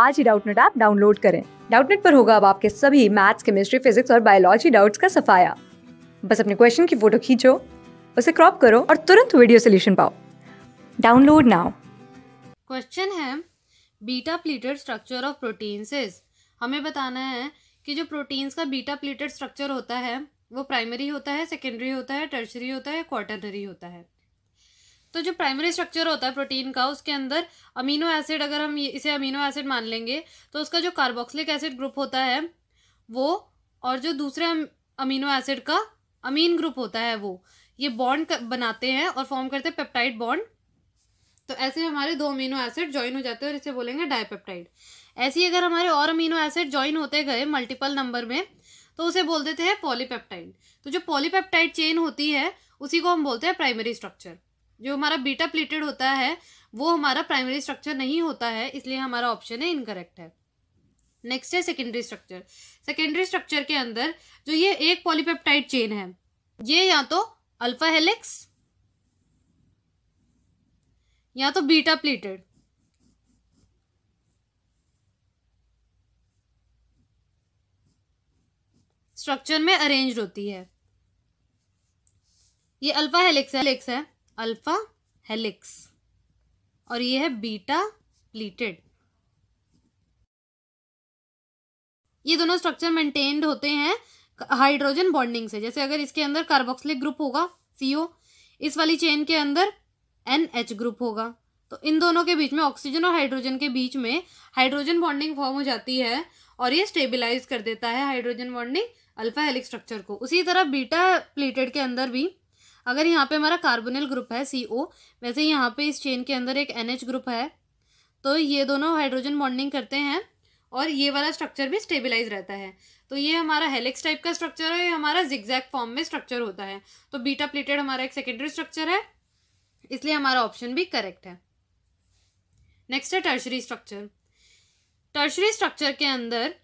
आज ही Doubtnet app download करें डाउटनेट पर होगा अब आपके सभी मैथ्स केमिस्ट्री फिजिक्स और बायोलॉजी डाउट्स का सफाया बस अपने क्वेश्चन की फोटो खींचो उसे क्रॉप करो और तुरंत वीडियो सोल्यूशन पाओ डाउनलोड नाउ क्वेश्चन है beta pleated structure of protein हमें बताना है कि जो प्रोटीन्स का बीटा प्लेटेड स्ट्रक्चर होता है वो प्राइमरी होता है सेकेंडरी होता है टर्शरी होता है क्वार्टरनरी होता है तो जो प्राइमरी स्ट्रक्चर होता है प्रोटीन का उसके अंदर अमीनो एसिड अगर हम इसे अमीनो एसिड मान लेंगे तो उसका जो कार्बोक्सिलिक एसिड ग्रुप होता है वो और जो दूसरे अमीनो एसिड का अमीन ग्रुप होता है वो ये बॉन्ड बनाते हैं और फॉर्म करते हैं पेप्टाइड बॉन्ड तो ऐसे हमारे दो अमीनो एसिड ज्वाइन हो जाते हैं और इसे बोलेंगे डायपेप्टाइड ऐसे ही अगर हमारे और अमीनो एसिड ज्वाइन होते गए मल्टीपल नंबर में तो उसे बोल देते हैं पॉलीपेप्टाइड तो जो पॉलीपेप्टाइड चेन होती है उसी को हम बोलते हैं प्राइमरी स्ट्रक्चर जो हमारा बीटा प्लेटेड होता है वो हमारा प्राइमरी स्ट्रक्चर नहीं होता है इसलिए हमारा ऑप्शन है इनकरेक्ट है नेक्स्ट है सेकेंडरी स्ट्रक्चर सेकेंडरी स्ट्रक्चर के अंदर जो ये एक पॉलीपेप्टाइड चेन है ये या तो अल्फा हेलिक्स या तो बीटा प्लेटेड स्ट्रक्चर में अरेंज होती है ये अल्फा हेलिक्स है हेलिक्स है अल्फ़ा हेलिक्स और ये है बीटा प्लीटेड ये दोनों स्ट्रक्चर मेंटेन्ड होते हैं हाइड्रोजन बॉन्डिंग से जैसे अगर इसके अंदर कार्बोक्सिलिक ग्रुप होगा सीओ इस वाली चेन के अंदर एन एच ग्रुप होगा तो इन दोनों के बीच में ऑक्सीजन और हाइड्रोजन के बीच में हाइड्रोजन बॉन्डिंग फॉर्म हो जाती है और ये स्टेबिलाइज कर देता है hydrogen bonding alpha helix structure को उसी तरह बीटा प्लेटेड के अंदर भी अगर यहाँ पे हमारा कार्बोनिल ग्रुप है सी ओ वैसे यहाँ पे इस चेन के अंदर एक एन एच ग्रुप है तो ये दोनों हाइड्रोजन बॉन्डिंग करते हैं और ये वाला स्ट्रक्चर भी स्टेबिलाइज रहता है तो ये हमारा हेलिक्स टाइप का स्ट्रक्चर है ये हमारा जिग्जैक फॉर्म में स्ट्रक्चर होता है तो बीटा प्लेटेड हमारा एक सेकेंडरी स्ट्रक्चर है इसलिए हमारा ऑप्शन भी करेक्ट है नेक्स्ट है टर्शरी स्ट्रक्चर टर्शरी स्ट्रक्चर के अंदर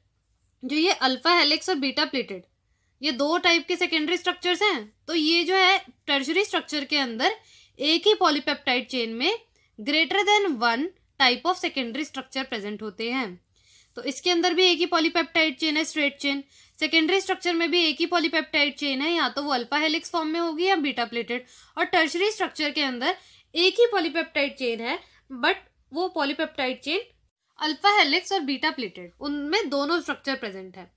जो ये अल्फा हेलिक्स और बीटा प्लेटेड ये दो टाइप के सेकेंडरी स्ट्रक्चर्स हैं तो ये जो है टर्शरी स्ट्रक्चर के अंदर एक ही पॉलीपेप्टाइड चेन में greater than one type of secondary structure present होते हैं तो इसके अंदर भी एक ही पॉलीपेप्टाइड चेन है स्ट्रेट चेन सेकेंडरी स्ट्रक्चर में भी एक ही पॉलीपेप्टाइड चेन है या तो वो अल्फा हेलिक्स फॉर्म में होगी या बीटा प्लेटेड और टर्शरी स्ट्रक्चर के अंदर एक ही पॉलीपेप्टाइड चेन है बट वो पॉलीपेप्टाइड चेन अल्फा हेलिक्स और बीटा प्लेटेड उनमें दोनों स्ट्रक्चर प्रेजेंट है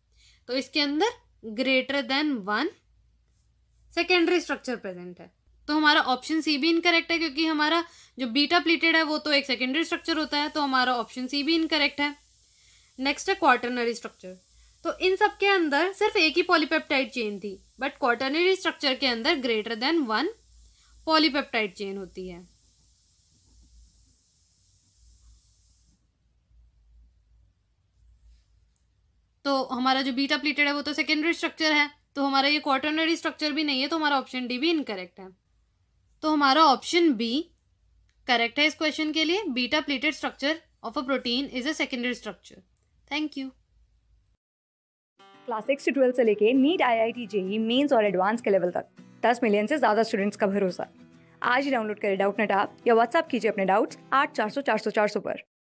तो इसके अंदर greater than one secondary structure present है तो हमारा ऑप्शन सी भी इनकरेक्ट है क्योंकि हमारा जो बीटा प्लीटेड है वो तो एक सेकेंडरी स्ट्रक्चर होता है तो हमारा ऑप्शन सी भी इनकरेक्ट है नेक्स्ट है क्वार्टरनरी स्ट्रक्चर तो इन सब के अंदर सिर्फ एक ही पॉलीपेप्टाइड चेन थी बट क्वार्टरनरी स्ट्रक्चर के अंदर greater than one polypeptide chain होती है तो हमारा जो बीटा प्लीटेड है वो तो सेकेंडरी स्ट्रक्चर है तो हमारा ये क्वार्टनरी स्ट्रक्चर भी नहीं है तो हमारा ऑप्शन डी भी इनकरेक्ट है तो हमारा ऑप्शन बी करेक्ट है इस क्वेश्चन के लिए beta pleated structure of a protein is a secondary structure thank you class six से ट्वेल्थ से लेके NEET I I T JEE Mains और एडवांस के लेवल तक दस मिलियन से ज़्यादा स्टूडेंट्स का भरोसा आज ही डाउनलोड करें डाउट नेट आप या व्हाट्सअप कीजिए अपने डाउट्स आठ चार सौ चार सौ चार सौ पर